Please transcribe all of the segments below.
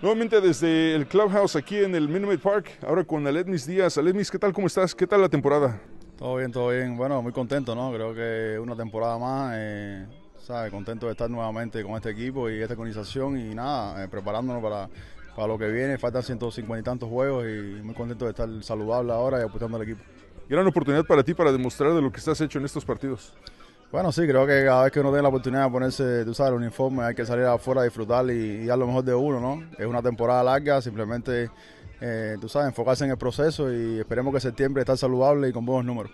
Nuevamente desde el Clubhouse aquí en el Minimate Park, ahora con Aledmis Díaz. Aledmis, ¿qué tal? ¿Cómo estás? ¿Qué tal la temporada? Todo bien, todo bien. Bueno, muy contento, ¿no? Creo que una temporada más, eh, ¿sabes? Contento de estar nuevamente con este equipo y esta organización y nada, eh, preparándonos para, para lo que viene. Faltan 150 y tantos juegos y muy contento de estar saludable ahora y apuntando al equipo. Gran oportunidad para ti para demostrar de lo que estás hecho en estos partidos. Bueno, sí, creo que cada vez que uno tiene la oportunidad de ponerse, tú sabes, el uniforme, hay que salir afuera a disfrutar y, a lo mejor de uno, ¿no? Es una temporada larga, simplemente, eh, tú sabes, enfocarse en el proceso y esperemos que septiembre esté saludable y con buenos números.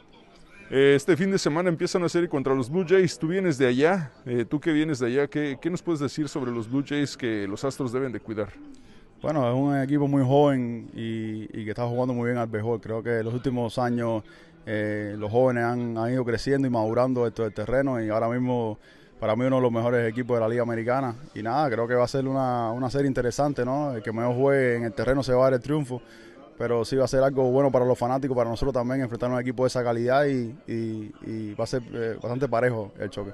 Eh, este fin de semana empieza una serie contra los Blue Jays. Tú vienes de allá, eh, tú que vienes de allá, ¿qué, nos puedes decir sobre los Blue Jays que los Astros deben de cuidar? Bueno, es un equipo muy joven y, que está jugando muy bien al mejor. Creo que los últimos años eh, los jóvenes han, ido creciendo y madurando esto del terreno y ahora mismo para mí uno de los mejores equipos de la Liga Americana. Y nada, creo que va a ser una, una serie interesante, ¿no? El que mejor juegue en el terreno se va a dar el triunfo pero sí va a ser algo bueno para los fanáticos, para nosotros también, enfrentar a un equipo de esa calidad y, va a ser eh, bastante parejo el choque.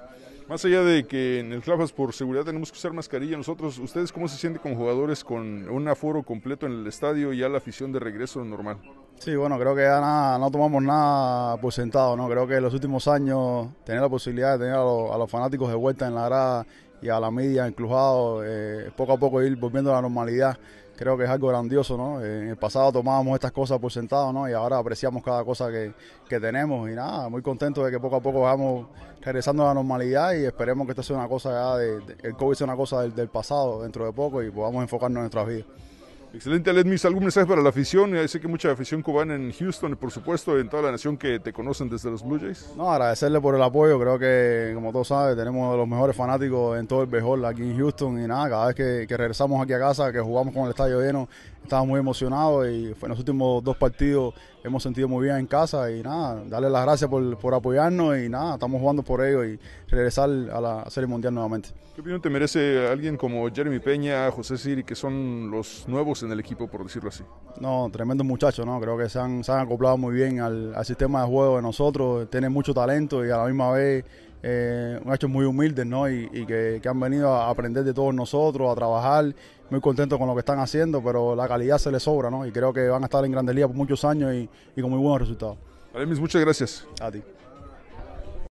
Más allá de que en el es por seguridad tenemos que usar mascarilla, nosotros, ¿ustedes cómo se sienten con jugadores con un aforo completo en el estadio y ya la afición de regreso normal? Sí, bueno, creo que ya nada, no tomamos nada por sentado, ¿no? Creo que en los últimos años tener la posibilidad de tener a, los, fanáticos de vuelta en la grada y a la media enclujado, eh, poco a poco ir volviendo a la normalidad creo que es algo grandioso, ¿no? Eh, en el pasado tomábamos estas cosas por sentado, ¿no? Y ahora apreciamos cada cosa que, que tenemos y nada, muy contento de que poco a poco vamos regresando a la normalidad y esperemos que esto sea una cosa ya, el COVID sea una cosa del, del pasado dentro de poco y podamos enfocarnos en nuestras vidas. Excelente, Alex Mis. ¿Algún mensaje para la afición? Sé que mucha afición cubana en Houston, por supuesto, en toda la nación que te conocen desde los Blue Jays. No, agradecerle por el apoyo. Creo que, como todos saben, tenemos los mejores fanáticos en todo el mejor aquí en Houston. Y nada, cada vez que, regresamos aquí a casa, que jugamos con el estadio lleno, estamos muy emocionados y en los últimos dos partidos hemos sentido muy bien en casa y nada, darle las gracias por, por apoyarnos y nada, estamos jugando por ello y regresar a la Serie Mundial nuevamente. ¿Qué opinión te merece alguien como Jeremy Peña, José Siri, que son los nuevos en el equipo, por decirlo así. No, tremendo muchacho, ¿no? Creo que se han, se han acoplado muy bien al, sistema de juego de nosotros, tienen mucho talento y a la misma vez eh, hecho muy humildes, ¿no? Y, que, han venido a aprender de todos nosotros, a trabajar, muy contentos con lo que están haciendo, pero la calidad se les sobra, ¿no? Y creo que van a estar en grande liga por muchos años y, y con muy buenos resultados. Alemis, muchas gracias. A ti.